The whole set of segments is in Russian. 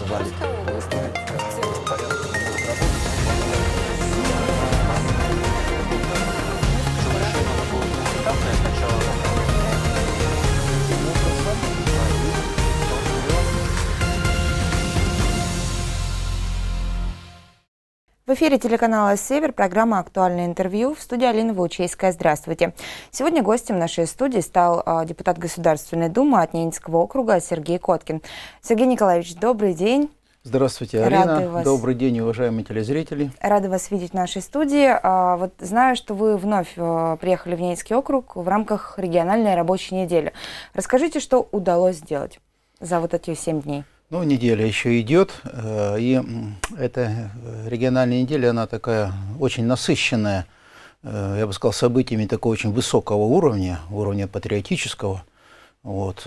Рвали. В эфире телеканала «Север» программа «Актуальное интервью» в студии Алина Волчейская. Здравствуйте. Сегодня гостем нашей студии стал а, депутат Государственной Думы от Ненецкого округа Сергей Коткин. Сергей Николаевич, добрый день. Здравствуйте, Алина. вас... Добрый день, уважаемые телезрители. Рада вас видеть в нашей студии. А, вот знаю, что вы вновь а, приехали в Ненецкий округ в рамках региональной рабочей недели. Расскажите, что удалось сделать за вот эти семь дней. Ну, неделя еще идет, э, и эта э, региональная неделя, она такая очень насыщенная, э, я бы сказал, событиями такого очень высокого уровня, уровня патриотического. Вот.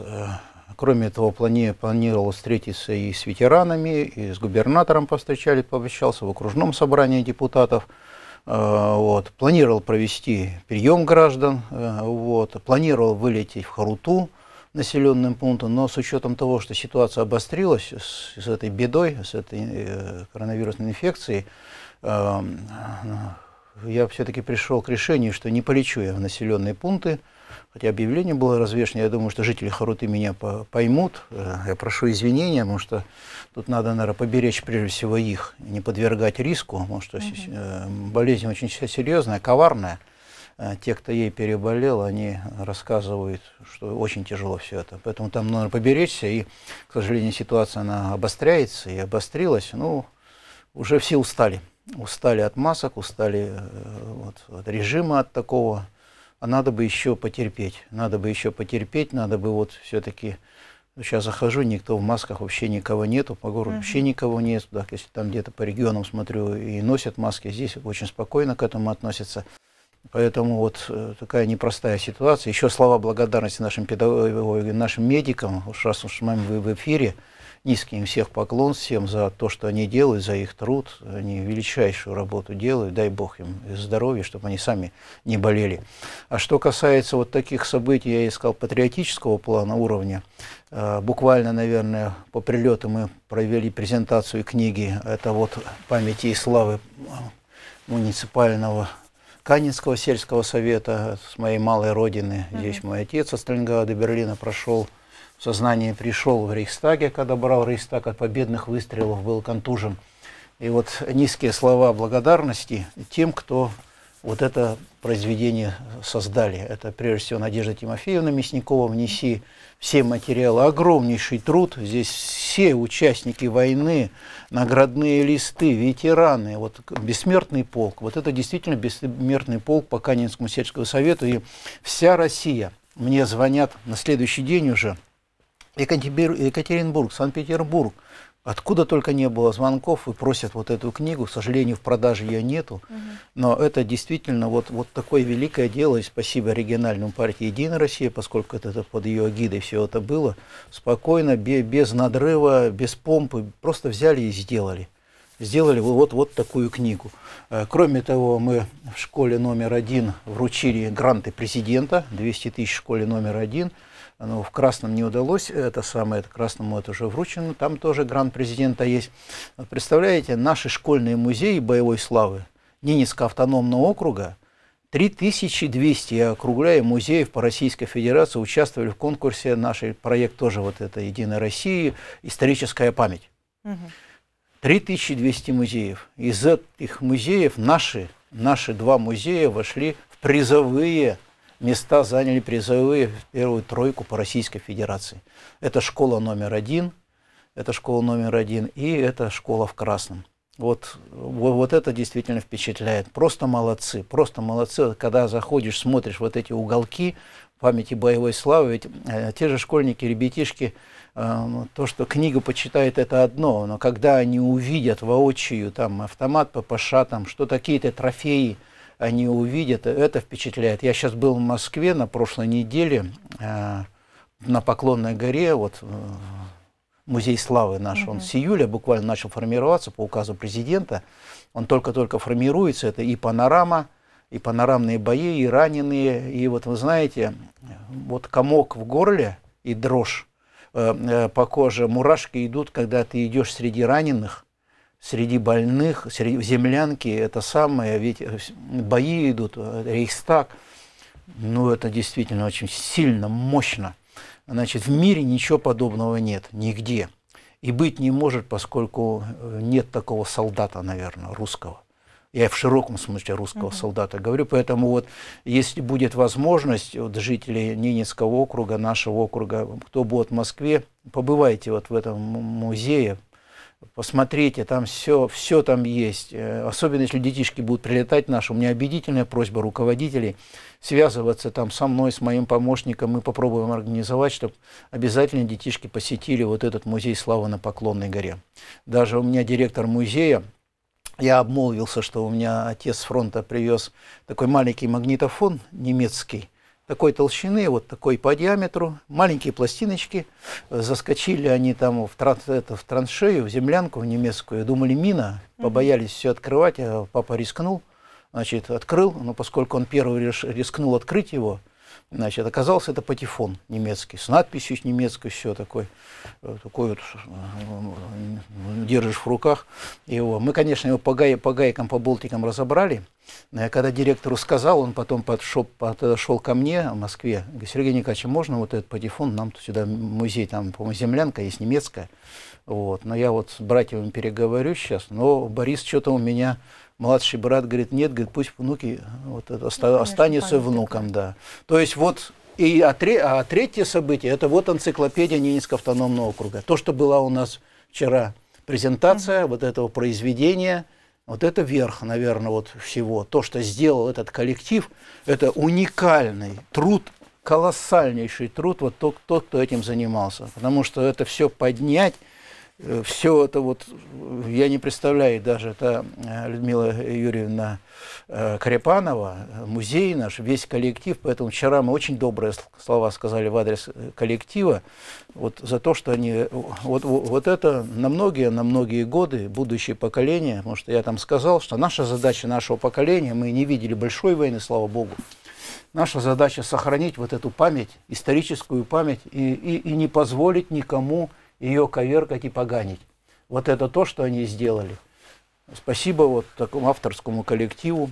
Кроме этого, плани планировалось встретиться и с ветеранами, и с губернатором повстречали, пообещался в окружном собрании депутатов. Вот. Планировал провести прием граждан, вот. планировал вылететь в Харуту, населенным пунктам, но с учетом того, что ситуация обострилась с, с этой бедой, с этой э, коронавирусной инфекцией, э, я все-таки пришел к решению, что не полечу я в населенные пункты, хотя объявление было развешено, я думаю, что жители Харуты меня по поймут, э, я прошу извинения, потому что тут надо, наверное, поберечь прежде всего их, не подвергать риску, потому что угу. болезнь очень серьезная, коварная, а те, кто ей переболел, они рассказывают, что очень тяжело все это. Поэтому там нужно поберечься, и, к сожалению, ситуация, она обостряется и обострилась. Ну, уже все устали. Устали от масок, устали э, вот, от режима от такого. А надо бы еще потерпеть. Надо бы еще потерпеть, надо бы вот все-таки... Сейчас ну, захожу, никто в масках, вообще никого нету, по городу вообще никого нет. Да, если там где-то по регионам смотрю и носят маски, здесь очень спокойно к этому относятся. Поэтому вот э, такая непростая ситуация. Еще слова благодарности нашим педагогам, нашим медикам, уж раз уж мы в эфире, низкий им всех поклон всем за то, что они делают, за их труд. Они величайшую работу делают. Дай Бог им здоровья, чтобы они сами не болели. А что касается вот таких событий, я искал патриотического плана уровня. Э, буквально, наверное, по прилету мы провели презентацию книги. Это вот памяти и славы э, муниципального Канинского сельского совета, с моей малой родины. Mm -hmm. Здесь мой отец от Сталинграда до Берлина прошел. В сознание пришел в Рейхстаге, когда брал Рейхстаг от победных выстрелов, был контужен. И вот низкие слова благодарности тем, кто вот это произведение создали. Это, прежде всего, Надежда Тимофеевна Мясникова «Внеси все материалы». Огромнейший труд. Здесь все участники войны, наградные листы, ветераны. Вот бессмертный полк. Вот это действительно бессмертный полк по Канинскому сельскому совету. И вся Россия. Мне звонят на следующий день уже. Екатеринбург, Санкт-Петербург, Откуда только не было звонков и просят вот эту книгу. К сожалению, в продаже ее нету. Угу. Но это действительно вот, вот такое великое дело. И спасибо региональному партии «Единая Россия», поскольку это, это под ее эгидой все это было. Спокойно, без, без надрыва, без помпы. Просто взяли и сделали. Сделали вот, вот такую книгу. Э, кроме того, мы в школе номер один вручили гранты президента, 200 тысяч в школе номер один – но в красном не удалось, это самое, это красному это уже вручено, там тоже грант президента есть. представляете, наши школьные музеи боевой славы Ненецкого автономного округа, 3200, я округляю, музеев по Российской Федерации участвовали в конкурсе, наш проект тоже вот это Единой России «Историческая память». Угу. 3200 музеев. Из этих музеев наши, наши два музея вошли в призовые места заняли призовые в первую тройку по Российской Федерации. Это школа номер один, это школа номер один и это школа в красном. Вот, вот, вот это действительно впечатляет. Просто молодцы, просто молодцы. Когда заходишь, смотришь вот эти уголки памяти боевой славы, ведь э, те же школьники, ребятишки, э, ну, то, что книга почитает, это одно, но когда они увидят воочию там автомат ППШ, там, что такие-то трофеи – они увидят, это впечатляет. Я сейчас был в Москве на прошлой неделе э, на Поклонной горе, вот э, музей славы наш, угу. он с июля буквально начал формироваться по указу президента, он только-только формируется, это и панорама, и панорамные бои, и раненые, и вот вы знаете, вот комок в горле и дрожь э, по коже, мурашки идут, когда ты идешь среди раненых, среди больных, среди землянки, это самое, ведь э, бои идут, э, рейхстаг, ну это действительно очень сильно, мощно. Значит, в мире ничего подобного нет, нигде. И быть не может, поскольку э, нет такого солдата, наверное, русского. Я в широком смысле русского uh-huh. солдата говорю. Поэтому вот, если будет возможность, вот, жители Ненецкого округа, нашего округа, кто будет в Москве, побывайте вот в этом музее, посмотрите, там все, все там есть. Э, особенно, если детишки будут прилетать наши. У меня объединительная просьба руководителей связываться там со мной, с моим помощником. Мы попробуем организовать, чтобы обязательно детишки посетили вот этот музей славы на Поклонной горе. Даже у меня директор музея, я обмолвился, что у меня отец с фронта привез такой маленький магнитофон немецкий, такой толщины, вот такой по диаметру, маленькие пластиночки. Заскочили они там в, тран это, в траншею, в землянку в немецкую, думали мина, побоялись все открывать, а папа рискнул, значит, открыл, но поскольку он первый рискнул открыть его, Значит, оказался это патефон немецкий, с надписью немецкой, все такой, э, такой вот, э, э, держишь в руках его. Мы, конечно, его по, гай, по гайкам, по болтикам разобрали, но я Когда директору сказал, он потом подшел, подошел ко мне в Москве, говорит, Сергей Николаевич, а можно вот этот патефон, нам сюда музей, там, по-моему, землянка есть немецкая, вот, но я вот с братьями переговорю сейчас, но Борис что-то у меня, младший брат говорит, нет, говорит, пусть внуки вот это, оста, ну, останется внуком, да. То есть вот и а, тре, а третье событие, это вот энциклопедия Ненецкого автономного округа. То, что была у нас вчера презентация mm -hmm. вот этого произведения – вот это верх, наверное, вот всего. То, что сделал этот коллектив, это уникальный труд, колоссальнейший труд вот тот, тот кто этим занимался. Потому что это все поднять, Э, все это вот, я не представляю даже, это Людмила Юрьевна э, Карипанова, э, музей наш, весь коллектив, поэтому вчера мы очень добрые слова сказали в адрес коллектива, вот за то, что они, вот, вот это на многие, на многие годы, будущее поколение, потому что я там сказал, что наша задача нашего поколения, мы не видели большой войны, слава богу, наша задача сохранить вот эту память, историческую память и, и, и не позволить никому ее коверкать и поганить. Вот это то, что они сделали. Спасибо вот такому авторскому коллективу.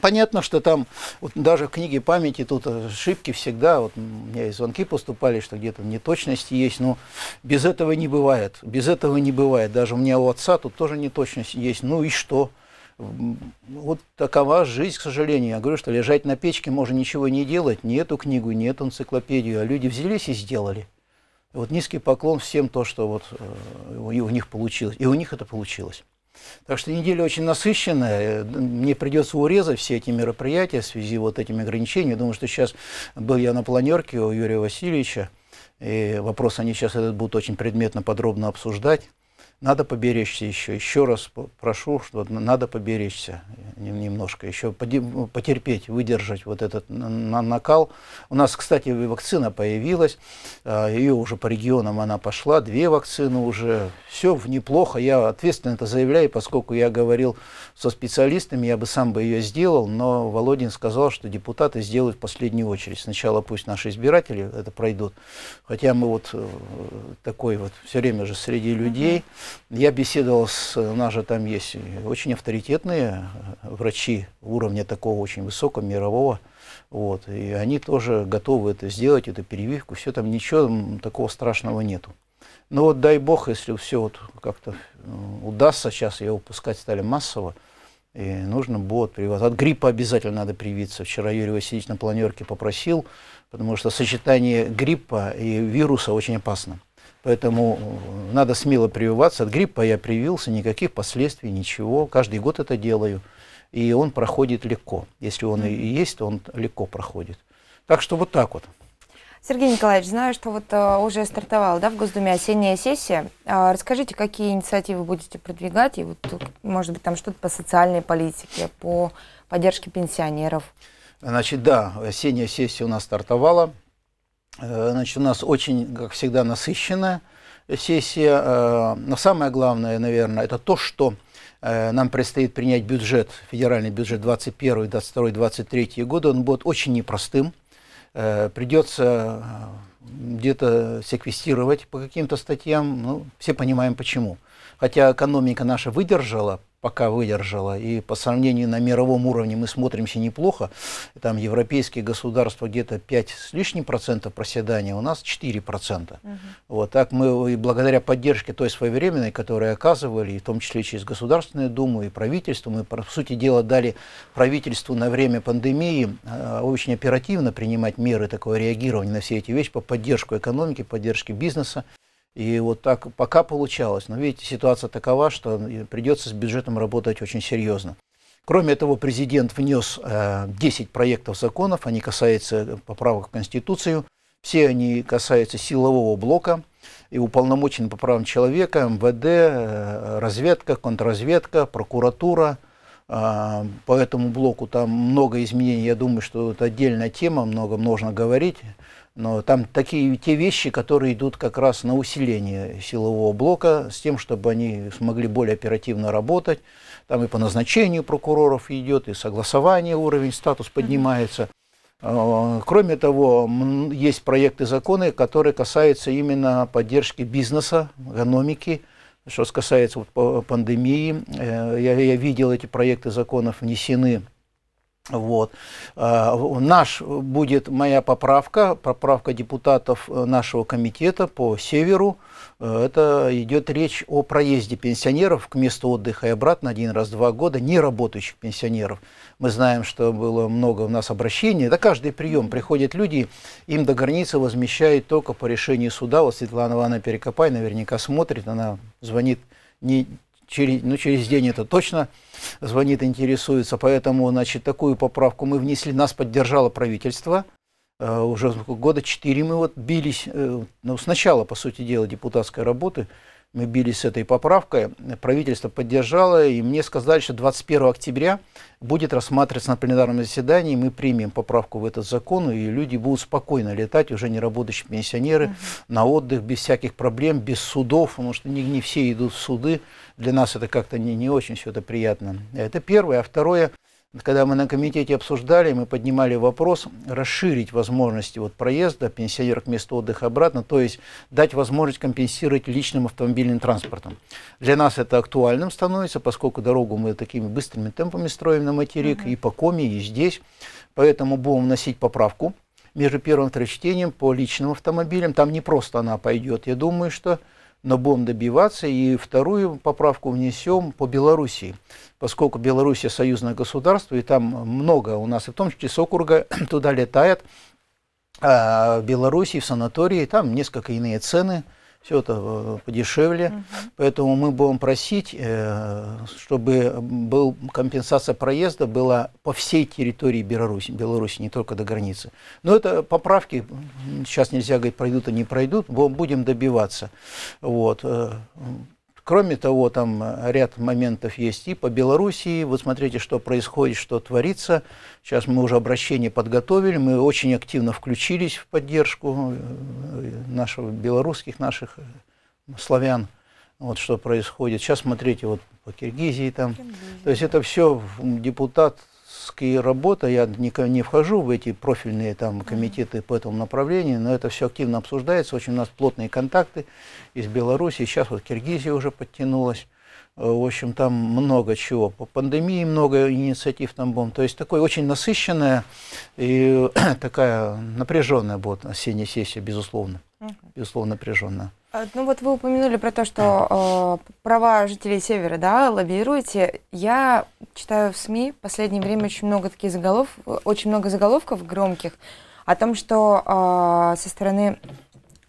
Понятно, что там вот даже в книге памяти тут ошибки всегда. Вот у меня и звонки поступали, что где-то неточности есть, но без этого не бывает. Без этого не бывает. Даже у меня у отца тут тоже неточность есть. Ну и что? Вот такова жизнь, к сожалению. Я говорю, что лежать на печке можно ничего не делать, ни эту книгу, ни эту энциклопедию. А люди взялись и сделали. Вот низкий поклон всем то, что вот э, и у них получилось. И у них это получилось. Так что неделя очень насыщенная. Э, мне придется урезать все эти мероприятия в связи вот этими ограничениями. Думаю, что сейчас был я на планерке у Юрия Васильевича. И вопрос они сейчас этот будут очень предметно, подробно обсуждать надо поберечься еще. Еще раз прошу, что надо поберечься э, немножко, еще ну, потерпеть, выдержать вот этот накал. У нас, кстати, вакцина появилась, э, ее уже по регионам она пошла, две вакцины уже, все неплохо. Я ответственно это заявляю, поскольку я говорил со специалистами, я бы сам бы ее сделал, но Володин сказал, что депутаты сделают в последнюю очередь. Сначала пусть наши избиратели это пройдут, хотя мы вот э, такой вот все время же среди людей. Mm-hmm. Я беседовал с, э, у нас же там есть очень авторитетные э, врачи уровня такого очень высокого, мирового, вот, и они тоже готовы это сделать, эту перевивку, все там, ничего такого страшного нету. Но вот дай бог, если все вот как-то э, удастся, сейчас ее выпускать стали массово, и нужно будет прививаться. От гриппа обязательно надо привиться. Вчера Юрий Васильевич на планерке попросил, потому что сочетание гриппа и вируса очень опасно. Поэтому э, надо смело прививаться. От гриппа я привился, никаких последствий, ничего. Каждый год это делаю. И он проходит легко. Если он и есть, то он легко проходит. Так что вот так вот. Сергей Николаевич, знаю, что вот э, уже стартовала да, в Госдуме осенняя сессия. А расскажите, какие инициативы будете продвигать? И вот, может быть, там что-то по социальной политике, по поддержке пенсионеров? Значит, да, осенняя сессия у нас стартовала. Э, значит, у нас очень, как всегда, насыщенная сессия. Э, но самое главное, наверное, это то, что э, нам предстоит принять бюджет, федеральный бюджет 21, 22, 23 года. Он будет очень непростым. Придется где-то секвестировать по каким-то статьям. Ну, все понимаем, почему. Хотя экономика наша выдержала пока выдержала. И по сравнению на мировом уровне мы смотримся неплохо. Там европейские государства где-то 5 с лишним процентов проседания, у нас 4 процента. Угу. Вот так мы и благодаря поддержке той своевременной, которую оказывали, и в том числе через Государственную Думу и правительство, мы, по сути дела, дали правительству на время пандемии а, очень оперативно принимать меры такого реагирования на все эти вещи по поддержку экономики, поддержке бизнеса. И вот так пока получалось. Но видите, ситуация такова, что придется с бюджетом работать очень серьезно. Кроме того, президент внес 10 э, проектов законов, они касаются э, поправок в Конституцию, все они касаются силового блока и уполномочен по правам человека, МВД, э, разведка, контрразведка, прокуратура. А, по этому блоку там много изменений, я думаю, что это отдельная тема, много можно говорить но там такие те вещи, которые идут как раз на усиление силового блока, с тем, чтобы они смогли более оперативно работать. Там и по назначению прокуроров идет, и согласование, уровень, статус поднимается. А, кроме того, есть проекты закона, которые касаются именно поддержки бизнеса, экономики. Что касается вот пандемии, э, я, я видел эти проекты законов внесены вот. Э, наш будет моя поправка, поправка депутатов э, нашего комитета по северу. Э, это идет речь о проезде пенсионеров к месту отдыха и обратно один раз в два года, не работающих пенсионеров. Мы знаем, что было много у нас обращений. Это каждый прием. Приходят люди, им до границы возмещают только по решению суда. Вот Светлана Ивановна Перекопай наверняка смотрит, она звонит не через, ну, через день, это точно звонит, интересуется. Поэтому, значит, такую поправку мы внесли, нас поддержало правительство. Э, уже года четыре мы вот бились, э, ну, сначала, по сути дела, депутатской работы, мы бились с этой поправкой, правительство поддержало, и мне сказали, что 21 октября будет рассматриваться на пленарном заседании, мы примем поправку в этот закон, и люди будут спокойно летать, уже не работающие пенсионеры, угу. на отдых, без всяких проблем, без судов, потому что не, не все идут в суды, для нас это как-то не, не очень все это приятно. Это первое. А второе, когда мы на комитете обсуждали, мы поднимали вопрос расширить возможности вот проезда пенсионера к месту отдыха обратно, то есть дать возможность компенсировать личным автомобильным транспортом. Для нас это актуальным становится, поскольку дорогу мы такими быстрыми темпами строим на материк угу. и по коме, и здесь. Поэтому будем вносить поправку между первым и вторым чтением по личным автомобилям. Там не просто она пойдет, я думаю, что но будем добиваться. И вторую поправку внесем по Белоруссии, поскольку Белоруссия союзное государство, и там много у нас, и в том числе с округа туда летает, а в Белоруссии, в санатории, там несколько иные цены – все это э, подешевле. Угу. Поэтому мы будем просить, э, чтобы был, компенсация проезда была по всей территории Беларуси, Беларуси, не только до границы. Но это поправки, сейчас нельзя говорить, пройдут они а не пройдут, будем добиваться. Вот. Э, Кроме того, там э, ряд моментов есть и по Белоруссии. Вы смотрите, что происходит, что творится. Сейчас мы уже обращение подготовили, мы очень активно включились в поддержку э, наших белорусских, наших э, славян. Вот что происходит. Сейчас смотрите, вот по Киргизии там. Киргизия. То есть это все депутат практически работа, я не, не вхожу в эти профильные там, комитеты по этому направлению, но это все активно обсуждается, очень у нас плотные контакты из Беларуси, сейчас вот Киргизия уже подтянулась, э, в общем, там много чего. По пандемии много инициатив там было. То есть, такой очень насыщенная и такая напряженная будет осенняя сессия, безусловно. Безусловно, напряженная. А, ну вот вы упомянули про то, что э, права жителей Севера, да, лоббируете. Я читаю в СМИ в последнее время очень много таких заголов, очень много заголовков громких о том, что э, со стороны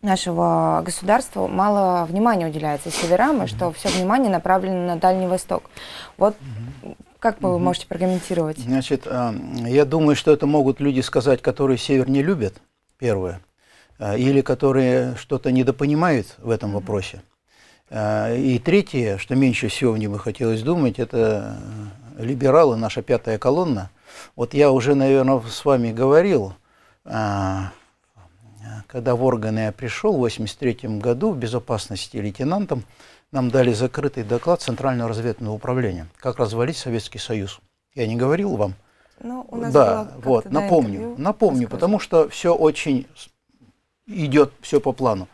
нашего государства мало внимания уделяется северам, и что все внимание направлено на Дальний Восток. Вот как вы можете прокомментировать? Значит, а, я думаю, что это могут люди сказать, которые север не любят, первое, а, или которые что-то недопонимают в этом вопросе. И третье, что меньше всего мне бы хотелось думать, это либералы, наша пятая колонна, вот я уже, наверное, с вами говорил, а, когда в органы я пришел в 1983 году в безопасности лейтенантом, нам дали закрытый доклад Центрального разведного управления, как развалить Советский Союз. Я не говорил вам. Но ну, у нас да, вот, напомню, интервью, напомню, потому что все очень идет все по плану.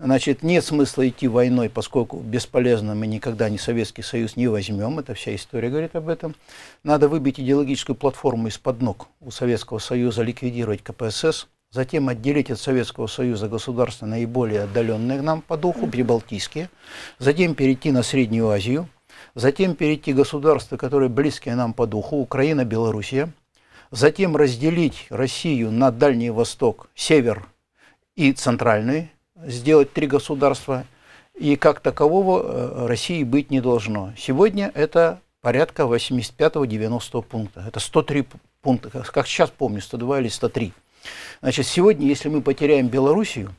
Значит, нет смысла идти войной, поскольку бесполезно мы никогда не Советский Союз не возьмем, это вся история говорит об этом. Надо выбить идеологическую платформу из-под ног у Советского Союза, ликвидировать КПСС, затем отделить от Советского Союза государства наиболее отдаленные нам по духу, прибалтийские, затем перейти на Среднюю Азию, затем перейти государства, которые близкие нам по духу, Украина, Белоруссия, затем разделить Россию на Дальний Восток, Север и Центральный, сделать три государства, и как такового э, России быть не должно. Сегодня это порядка 85-90 пункта. Это 103 пункта, как сейчас помню, 102 или 103. Значит, сегодня, если мы потеряем Белоруссию,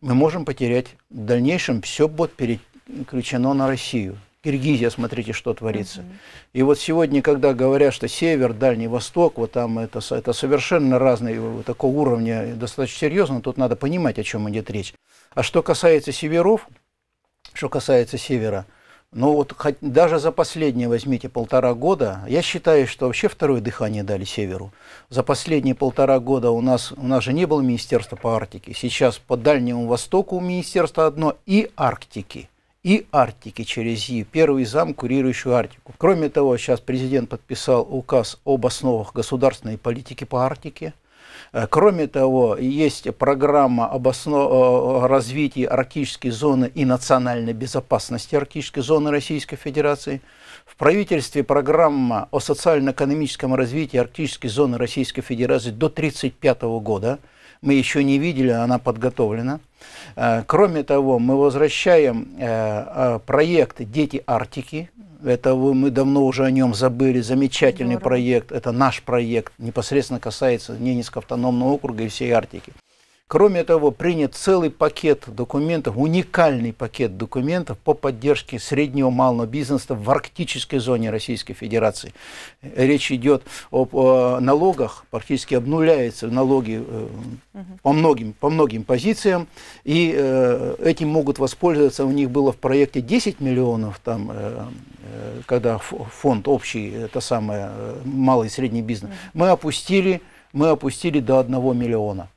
мы можем потерять в дальнейшем все будет переключено на Россию. Киргизия, смотрите, что творится. Угу. Mm И вот сегодня, когда говорят, что север, Дальний Восток, вот там это, это совершенно разные, такого уровня, достаточно серьезно, тут надо понимать, о чем идет речь. А что касается северов, что касается севера, ну вот хоть, даже за последние, возьмите, полтора года, я считаю, что вообще второе дыхание дали Северу. За последние полтора года у нас, у нас же не было министерства по Арктике. Сейчас по Дальнему Востоку министерство одно и Арктики. И Арктики через И, первый зам, курирующую Арктику. Кроме того, сейчас президент подписал указ об основах государственной политики по Арктике. Э, кроме того, есть программа обосно... Э, э, развития арктической зоны и национальной безопасности арктической зоны Российской Федерации. В правительстве программа о социально-экономическом развитии арктической зоны Российской Федерации до 1935 года – мы еще не видели, она подготовлена. Э, кроме того, мы возвращаем э, э, проект «Дети Арктики», это мы давно уже о нем забыли. Замечательный Здорово. проект. Это наш проект. Непосредственно касается Ненецкого автономного округа и всей Арктики. Кроме того, принят целый пакет документов, уникальный пакет документов по поддержке среднего малого бизнеса в арктической зоне Российской Федерации. Речь идет об о э, налогах, практически обнуляются налоги э, угу. по, многим, по многим позициям, и э, этим могут воспользоваться. У них было в проекте 10 миллионов, там, э, э когда фонд общий, это самое, э, малый и средний бизнес. Угу. Мы опустили мы опустили до 1 миллиона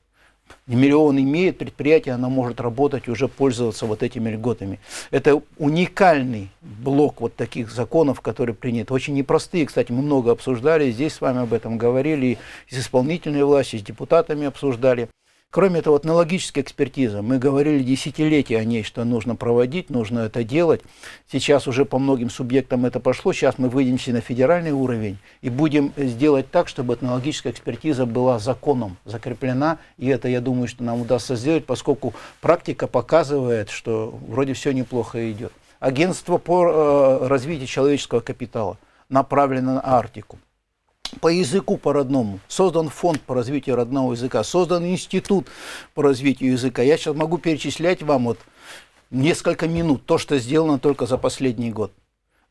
миллион имеет предприятие, она может работать, и уже пользоваться вот этими льготами. Это уникальный блок вот таких законов, которые приняты. Очень непростые, кстати, мы много обсуждали, здесь с вами об этом говорили, и с исполнительной властью, и с депутатами обсуждали. Кроме того, этнологическая экспертиза, мы говорили десятилетия о ней, что нужно проводить, нужно это делать. Сейчас уже по многим субъектам это пошло, сейчас мы выйдемся на федеральный уровень и будем сделать так, чтобы этнологическая экспертиза была законом закреплена, и это, я думаю, что нам удастся сделать, поскольку практика показывает, что вроде все неплохо идет. Агентство по э, развитию человеческого капитала направлено на Арктику по языку по родному, создан фонд по развитию родного языка, создан институт по развитию языка. Я сейчас могу перечислять вам вот несколько минут то, что сделано только за последний год.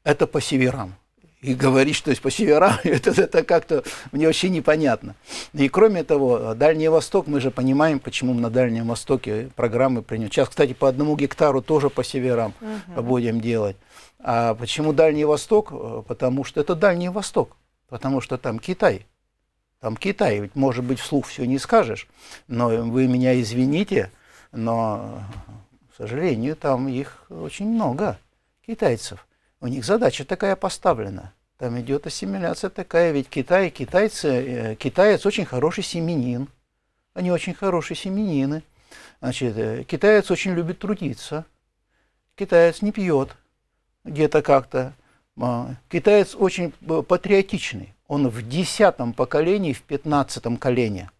Это по северам. И говорить, что есть по северам, это, это как-то мне вообще непонятно. И кроме того, Дальний Восток, мы же понимаем, почему на Дальнем Востоке программы приняты. Сейчас, кстати, по одному гектару тоже по северам угу. будем делать. А почему Дальний Восток? Э, потому что это Дальний Восток потому что там Китай. Там Китай, ведь, может быть, вслух все не скажешь, но вы меня извините, но, к сожалению, там их очень много, китайцев. У них задача такая поставлена. Там идет ассимиляция такая, ведь Китай, китайцы, э, китаец очень хороший семенин. Они очень хорошие семенины. Значит, э, китаец очень любит трудиться. Китаец не пьет где-то как-то. А, китаец очень э, патриотичный. Он в десятом поколении, в пятнадцатом колене.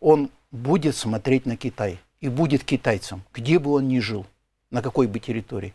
Он будет смотреть на Китай и будет китайцем, где бы он ни жил, на какой бы территории.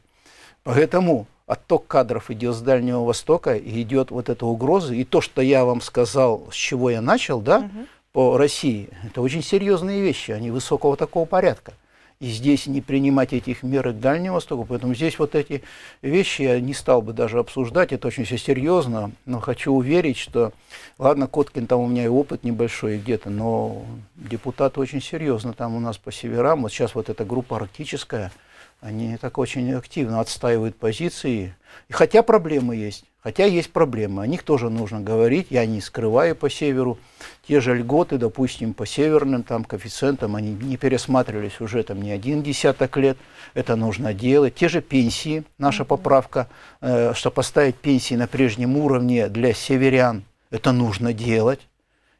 Поэтому отток кадров идет с Дальнего Востока, и идет вот эта угроза. И то, что я вам сказал, с чего я начал, да, угу. по России, это очень серьезные вещи, они высокого такого порядка и здесь не принимать этих мер к Дальнему Востоку. Поэтому здесь вот эти вещи я не стал бы даже обсуждать, это очень все серьезно, но хочу уверить, что, ладно, Коткин, там у меня и опыт небольшой где-то, но депутаты очень серьезно там у нас по северам, вот сейчас вот эта группа арктическая, они так очень активно отстаивают позиции, хотя проблемы есть, Хотя есть проблемы, о них тоже нужно говорить, я не скрываю по северу. Те же льготы, допустим, по северным там, коэффициентам, они не пересматривались уже там не один десяток лет, это нужно делать. Те же пенсии, наша поправка, э, что поставить пенсии на прежнем уровне для северян, это нужно делать.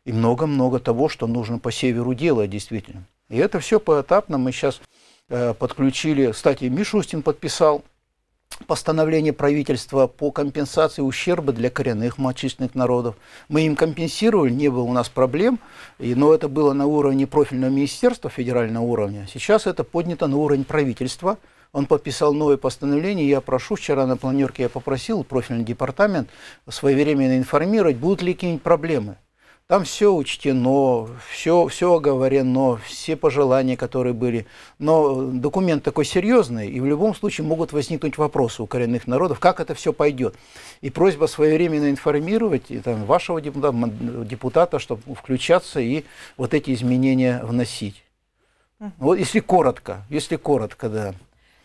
И много-много того, что нужно по северу делать действительно. И это все поэтапно, мы сейчас э, подключили, кстати, Мишустин подписал постановление правительства по компенсации ущерба для коренных малочисленных народов. Мы им компенсировали, не было у нас проблем, и, но это было на уровне профильного министерства федерального уровня. Сейчас это поднято на уровень правительства. Он подписал новое постановление. Я прошу, вчера на планерке я попросил профильный департамент своевременно информировать, будут ли какие-нибудь проблемы. Там все учтено, все, все оговорено, все пожелания, которые были. Но э, документ такой серьезный, и в любом случае могут возникнуть вопросы у коренных народов, как это все пойдет. И просьба своевременно информировать и, там, вашего депутата, депутата, чтобы включаться и вот эти изменения вносить. Вот если коротко, если коротко, да.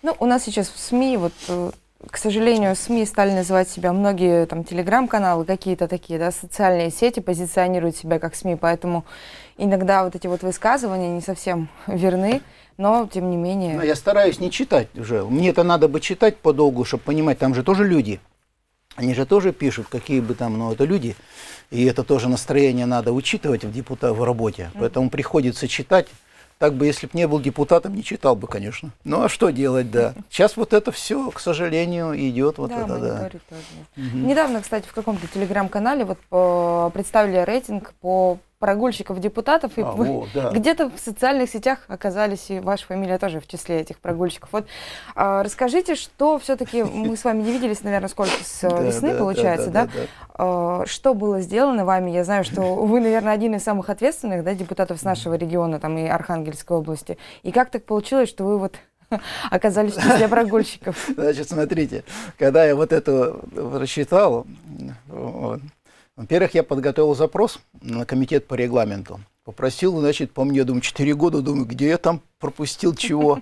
Ну, у нас сейчас в СМИ вот э, к сожалению, СМИ стали называть себя, многие там телеграм-каналы, какие-то такие, да, социальные сети позиционируют себя как СМИ, поэтому иногда вот эти вот высказывания не совсем верны, но тем не менее... Но я стараюсь не читать уже, мне это надо бы читать подолгу, чтобы понимать, там же тоже люди, они же тоже пишут, какие бы там, но ну, это люди, и это тоже настроение надо учитывать в депутат в работе, mm -hmm. поэтому приходится читать, так бы, если бы не был депутатом, не читал бы, конечно. Ну а что делать, да. Сейчас вот это все, к сожалению, идет вот да, это, да. Тоже. Угу. Недавно, кстати, в каком-то телеграм-канале вот э, представили рейтинг по прогульщиков депутатов. И а, вот, да. где-то в социальных сетях оказались, и ваша фамилия тоже в числе этих прогульщиков. Вот а, расскажите, что все-таки мы с вами не виделись, наверное, сколько с э, весны, получается, да? А, что было сделано вами? Я знаю, что вы, наверное, один из самых ответственных да, депутатов с нашего региона, там и Архангельской области. И как так получилось, что вы вот оказались в прогульщиков? Значит, смотрите, когда я вот это рассчитал, во-первых, я подготовил запрос на комитет по регламенту. Попросил, значит, по мне, думаю, 4 года, думаю, где я там пропустил чего.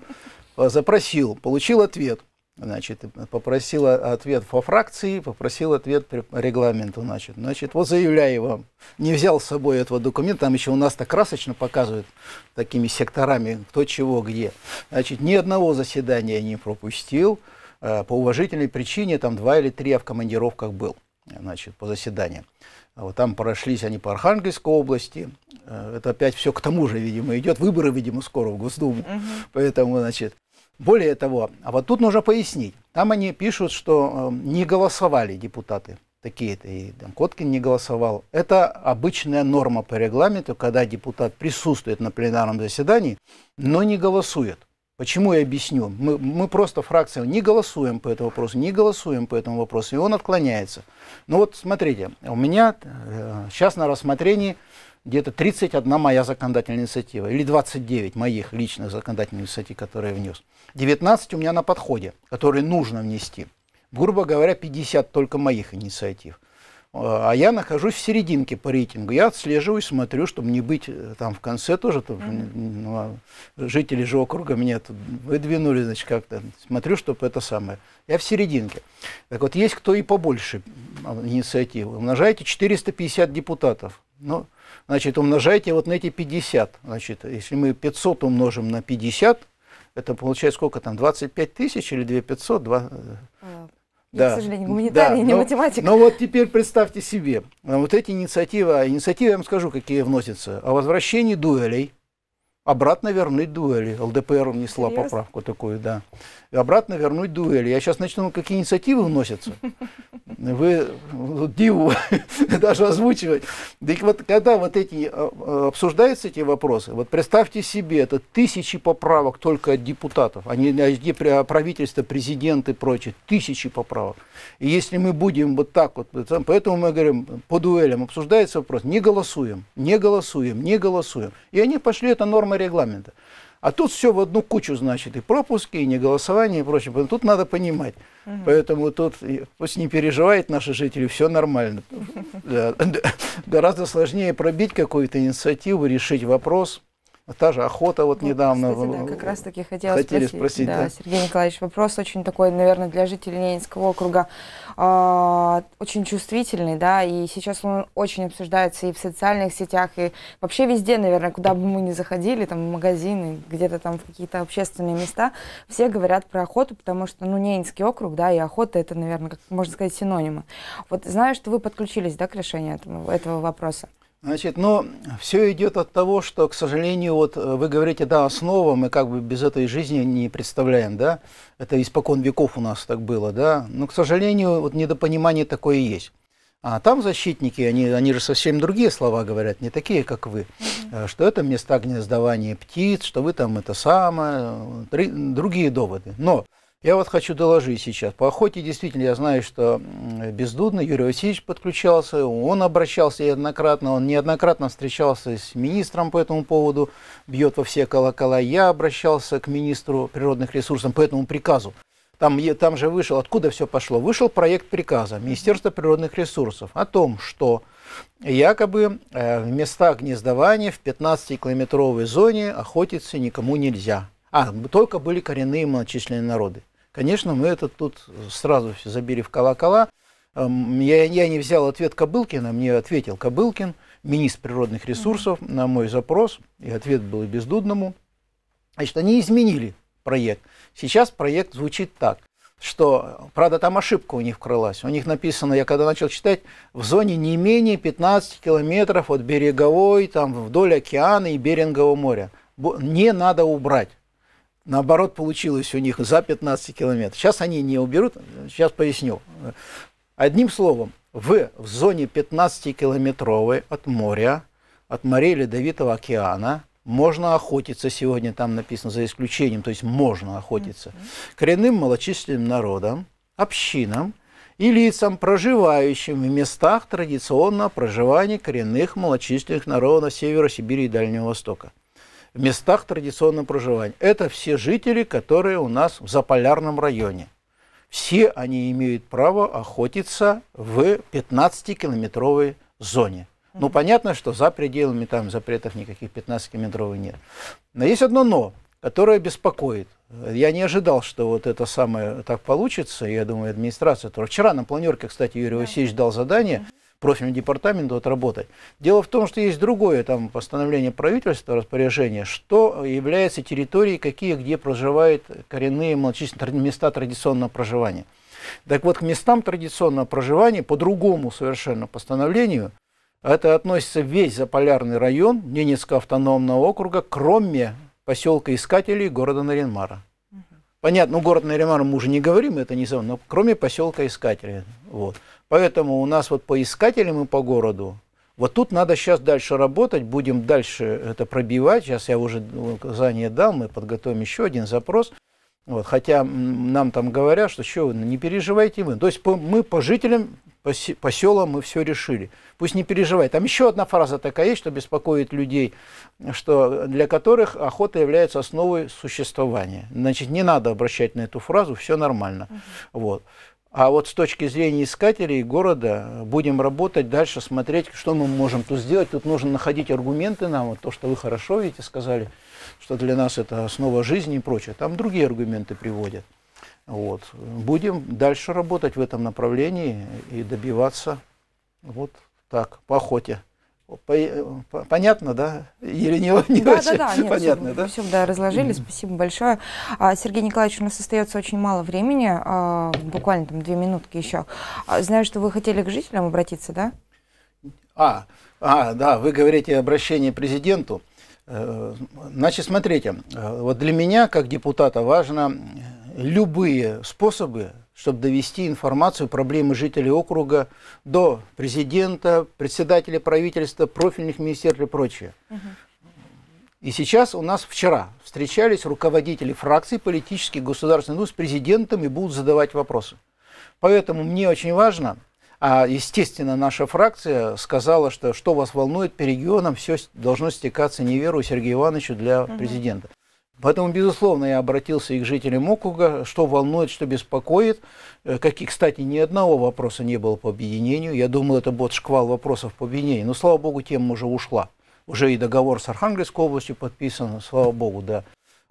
А, запросил, получил ответ. Значит, попросил ответ по фракции, попросил ответ по регламенту, значит. Значит, вот заявляю вам, не взял с собой этого документа, там еще у нас так красочно показывают такими секторами, кто чего, где. Значит, ни одного заседания не пропустил, а, по уважительной причине, там два или три я в командировках был значит, по заседаниям. А вот там прошлись они по Архангельской области. Э, это опять все к тому же, видимо, идет. Выборы, видимо, скоро в Госдуму. Угу. Поэтому, значит, более того, а вот тут нужно пояснить. Там они пишут, что э, не голосовали депутаты такие-то, и там, Коткин не голосовал. Это обычная норма по регламенту, когда депутат присутствует на пленарном заседании, но не голосует. Почему я объясню? Мы, мы просто фракция не голосуем по этому вопросу, не голосуем по этому вопросу, и он отклоняется. Ну вот смотрите, у меня э, сейчас на рассмотрении где-то 31 моя законодательная инициатива, или 29 моих личных законодательных инициатив, которые я внес. 19 у меня на подходе, которые нужно внести. Грубо говоря, 50 только моих инициатив а я нахожусь в серединке по рейтингу. Я отслеживаю, смотрю, чтобы не быть э, там в конце тоже. Там, ну, а жители же округа меня тут выдвинули, значит, как-то. Смотрю, чтобы это самое. Я в серединке. Так вот, есть кто и побольше инициативы. Умножайте 450 депутатов. Ну, значит, умножайте вот на эти 50. Значит, если мы 500 умножим на 50, это получается сколько там, 25 тысяч или 2500? 2 да. к сожалению, гуманитарий, да, не но, математик. Но вот теперь представьте себе, вот эти инициативы, а инициативы, я вам скажу, какие вносятся, о возвращении дуэлей, обратно вернуть дуэли. ЛДПР внесла Серьезно? поправку такую, да. И обратно вернуть дуэли. Я сейчас начну, какие инициативы вносятся. Вы диву даже озвучивать. Ведь вот когда вот эти э, э, обсуждаются эти вопросы, вот представьте себе, это тысячи поправок только от депутатов, а не правительство, президенты и прочее, тысячи поправок. И если мы будем вот так вот, поэтому мы говорим, по дуэлям обсуждается вопрос, не голосуем, не голосуем, не голосуем. И они пошли, это норма системы регламента. А тут все в одну кучу, значит, и пропуски, и не голосование и прочее. Поэтому тут надо понимать. Угу. Поэтому тут, пусть не переживает наши жители, все нормально. Гораздо сложнее пробить какую-то инициативу, решить вопрос. Та же охота вот, вот недавно. Кстати, да, как раз таки хотела хотели спросить. спросить да, да. Сергей Николаевич, вопрос очень такой, наверное, для жителей Ленинского округа э, очень чувствительный, да, и сейчас он очень обсуждается и в социальных сетях, и вообще везде, наверное, куда бы мы ни заходили, там в магазины, где-то там в какие-то общественные места, все говорят про охоту, потому что, ну, Ненецкий округ, да, и охота это, наверное, как можно сказать, синонимы. Вот знаю, что вы подключились, да, к решению этого вопроса. Значит, но ну, все идет от того, что, к сожалению, вот э, вы говорите, да, основа, мы как бы без этой жизни не представляем, да, это испокон веков у нас так было, да, но, к сожалению, вот недопонимание такое есть. А там защитники, они, они же совсем другие слова говорят, не такие, как вы, mm-hmm. что это места гнездования птиц, что вы там это самое, э, другие доводы. Но я вот хочу доложить сейчас. По охоте действительно я знаю, что бездудный Юрий Васильевич подключался, он обращался неоднократно, он неоднократно встречался с министром по этому поводу, бьет во все колокола. Я обращался к министру природных ресурсов по этому приказу. Там, там же вышел, откуда все пошло? Вышел проект приказа Министерства природных ресурсов о том, что якобы э, в местах гнездования в 15-километровой зоне охотиться никому нельзя. А, только были коренные малочисленные народы. Конечно, мы это тут сразу все забили в кала-кала. Эм, я, я не взял ответ Кобылкина, мне ответил Кобылкин, министр природных ресурсов, на мой запрос, и ответ был и бездудному. Значит, они изменили проект. Сейчас проект звучит так, что, правда, там ошибка у них крылась. У них написано, я когда начал читать, в зоне не менее 15 километров от береговой, там, вдоль океана и Берингового моря. Не надо убрать наоборот, получилось у них за 15 километров. Сейчас они не уберут, сейчас поясню. Одним словом, вы в зоне 15-километровой от моря, от моря Ледовитого океана, можно охотиться, сегодня там написано за исключением, то есть можно охотиться, коренным малочисленным народам, общинам и лицам, проживающим в местах традиционного проживания коренных малочисленных народов Севера Сибири и Дальнего Востока в местах традиционного проживания. Это все жители, которые у нас в заполярном районе. Все они имеют право охотиться в 15-километровой зоне. Ну, понятно, что за пределами там запретов никаких 15-километровых нет. Но есть одно «но», которое беспокоит. Я не ожидал, что вот это самое так получится. Я думаю, администрация тоже. Вчера на планерке, кстати, Юрий Васильевич дал задание – профильному департаменту отработать. Дело в том, что есть другое там постановление правительства, распоряжение, что является территорией, какие, где проживают коренные малочисленные места традиционного проживания. Так вот, к местам традиционного проживания по другому совершенно постановлению это относится весь заполярный район Ненецкого автономного округа, кроме поселка Искателей города Наринмара. Понятно, ну, город Наринмар мы уже не говорим, это не зона, но кроме поселка Искателей. Вот. Поэтому у нас вот по искателям и по городу, вот тут надо сейчас дальше работать, будем дальше это пробивать. Сейчас я уже указание ну, дал, мы подготовим еще один запрос. Вот, хотя нам там говорят, что что не переживайте вы. То есть по, мы по жителям, по, мы все решили. Пусть не переживает. Там еще одна фраза такая есть, что беспокоит людей, что для которых охота является основой существования. Значит, не надо обращать на эту фразу, все нормально. Угу. Вот. А вот с точки зрения искателей города будем работать дальше, смотреть, что мы можем тут сделать. Тут нужно находить аргументы нам, вот то, что вы хорошо видите, сказали, что для нас это основа жизни и прочее. Там другие аргументы приводят. Вот. Будем дальше работать в этом направлении и добиваться вот так, по охоте. Э, понятно, да? Или не, не да, очень да, да. Нет, понятно, все, да? Все, да, разложили, спасибо большое. А, Сергей Николаевич, у нас остается очень мало времени, а, буквально там две минутки еще. А, знаю, что вы хотели к жителям обратиться, да? А, а, да, вы говорите обращение президенту. Э, значит, смотрите, э, вот для меня, как депутата, важно любые способы чтобы довести информацию проблемы жителей округа до президента, председателя правительства, профильных министерств и прочее. И сейчас у нас вчера встречались руководители фракций политических государственных ну, с президентом и будут задавать вопросы. Поэтому мне очень важно, а естественно наша фракция сказала, что что вас волнует по регионам, все должно стекаться неверу Сергею Ивановичу для угу. президента. Поэтому, безусловно, я обратился и к жителям округа, что волнует, что беспокоит. Э, какие, кстати, ни одного вопроса не было по объединению. Я думал, это будет шквал вопросов по объединению. Но, слава богу, тема уже ушла. Уже и договор с Архангельской областью подписан, слава богу, да.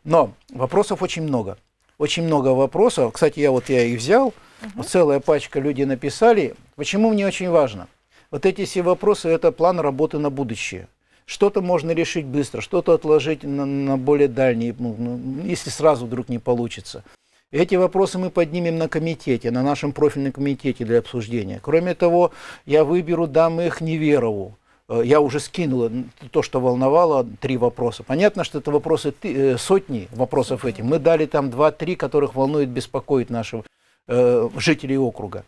Но вопросов очень много. Очень много вопросов. Кстати, я вот я их взял. Угу. целая пачка людей написали. Почему мне очень важно? Вот эти все вопросы – это план работы на будущее. Что-то можно решить быстро, что-то отложить на, на более дальние, ну, ну, если сразу вдруг не получится. Эти вопросы мы поднимем на комитете, на нашем профильном комитете для обсуждения. Кроме того, я выберу, дам их Неверову. Э, я уже скинул то, что волновало, три вопроса. Понятно, что это вопросы э, сотни вопросов этим. Мы дали там два-три, которых волнует, беспокоит нашего Э, жителей округа.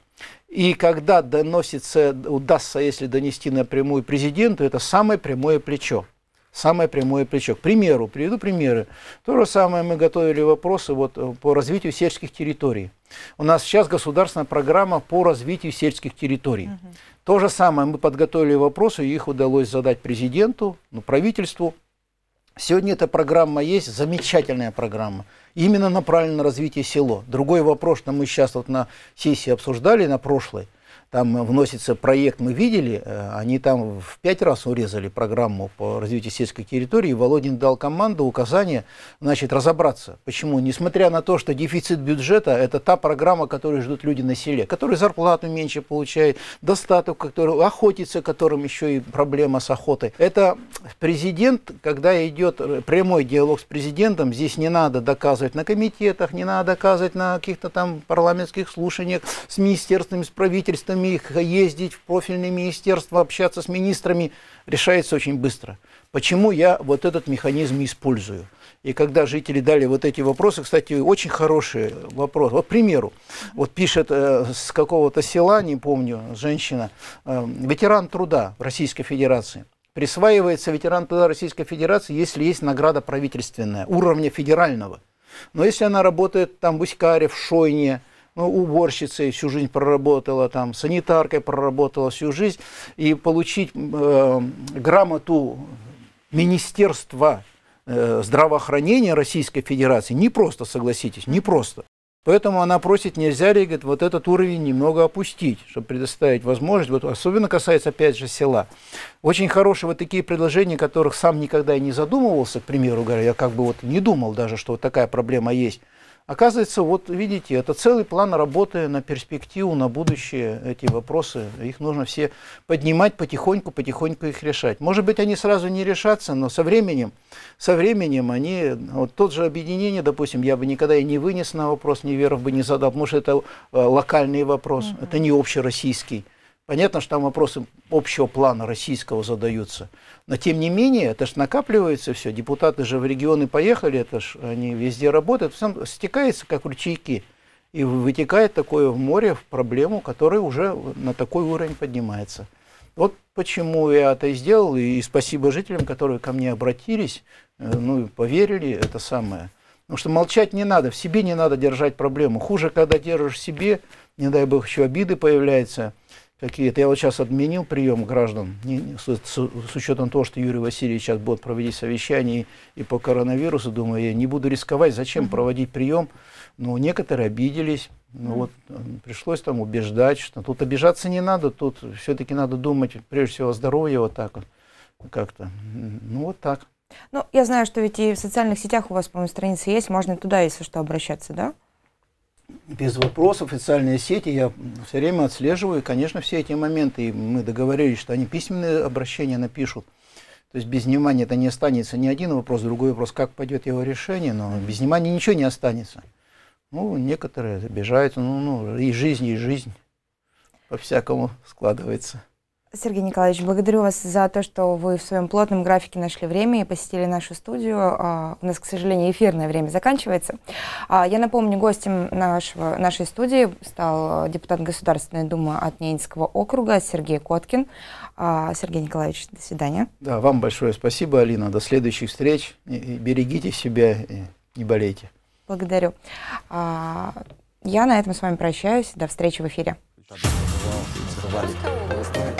И когда доносится, удастся, если донести напрямую президенту, это самое прямое плечо. Самое прямое плечо. К примеру, приведу примеры. То же самое мы готовили вопросы вот э, по развитию сельских территорий. У нас сейчас государственная программа по развитию сельских территорий. Угу. То же самое мы подготовили вопросы, их удалось задать президенту, ну, правительству, Сегодня эта программа есть, замечательная программа, именно направлена на развитие село. Другой вопрос, что мы сейчас вот на сессии обсуждали, на прошлой, там вносится проект, мы видели, э, они там в пять раз урезали программу по развитию сельской территории, и Володин дал команду, указание, значит, разобраться. Почему? Несмотря на то, что дефицит бюджета – это та программа, которую ждут люди на селе, которые зарплату меньше получают, достаток, который охотится, которым еще и проблема с охотой. Это президент, когда идет э, прямой диалог с президентом, здесь не надо доказывать на комитетах, не надо доказывать на каких-то там парламентских слушаниях с министерствами, с правительствами, их ездить в профильные министерства, общаться с министрами, решается очень быстро. Почему я вот этот механизм использую? И когда жители дали вот эти вопросы, кстати, очень хорошие вопросы. Вот, к примеру, вот пишет э, с какого-то села, не помню, женщина, э, ветеран труда Российской Федерации. Присваивается ветеран труда Российской Федерации, если есть награда правительственная, уровня федерального. Но если она работает там в усть в Шойне, ну, уборщицей всю жизнь проработала, там, санитаркой проработала всю жизнь, и получить э, грамоту Министерства э, здравоохранения Российской Федерации не просто, согласитесь, не просто. Поэтому она просит, нельзя ли, говорит, вот этот уровень немного опустить, чтобы предоставить возможность, вот особенно касается, опять же, села. Очень хорошие вот такие предложения, которых сам никогда и не задумывался, к примеру говоря, я как бы вот не думал даже, что вот такая проблема есть. Оказывается, вот видите, это целый план работы на перспективу, на будущее эти вопросы. Их нужно все поднимать потихоньку, потихоньку их решать. Может быть, они сразу не решатся, но со временем, со временем они, вот тот же объединение, допустим, я бы никогда и не вынес на вопрос, Неверов бы не задал, потому что это э, локальный вопрос, угу. это не общероссийский. Понятно, что там вопросы общего плана российского задаются. Но тем не менее, это же накапливается все. Депутаты же в регионы поехали, это же они везде работают. все стекается, как ручейки. И вытекает такое в море в проблему, которая уже на такой уровень поднимается. Вот почему я это и сделал, и спасибо жителям, которые ко мне обратились, э, ну и поверили, это самое. Потому что молчать не надо, в себе не надо держать проблему. Хуже, когда держишь в себе, не дай бог, еще обиды появляются – какие-то. Я вот сейчас отменил прием граждан не, с, с, с учетом того, что Юрий Васильевич сейчас будет проводить совещание и по коронавирусу. Думаю, я не буду рисковать, зачем mm-hmm. проводить прием. Но некоторые обиделись. Ну вот э, пришлось там убеждать, что тут обижаться не надо, тут все-таки надо думать прежде всего о здоровье вот так вот как-то. Ну вот так. Ну, я знаю, что ведь и в социальных сетях у вас, по-моему, страница есть, можно туда, если что, обращаться, да? без вопросов официальные сети, я все время отслеживаю, конечно, все эти моменты, и мы договорились, что они письменные обращения напишут. То есть без внимания это не останется ни один вопрос, другой вопрос, как пойдет его решение, но без внимания ничего не останется. Ну, некоторые обижаются, ну, ну и жизнь, и жизнь по-всякому складывается. Сергей Николаевич, благодарю вас за то, что вы в своем плотном графике нашли время и посетили нашу студию. А, у нас, к сожалению, эфирное время заканчивается. А, я напомню, гостем нашего, нашей студии стал депутат Государственной Думы от Ненецкого округа Сергей Коткин. А, Сергей Николаевич, до свидания. Да, вам большое спасибо, Алина. До следующих встреч. И берегите себя и не болейте. Благодарю. Я на этом с вами прощаюсь. До встречи в эфире. Пожалуйста.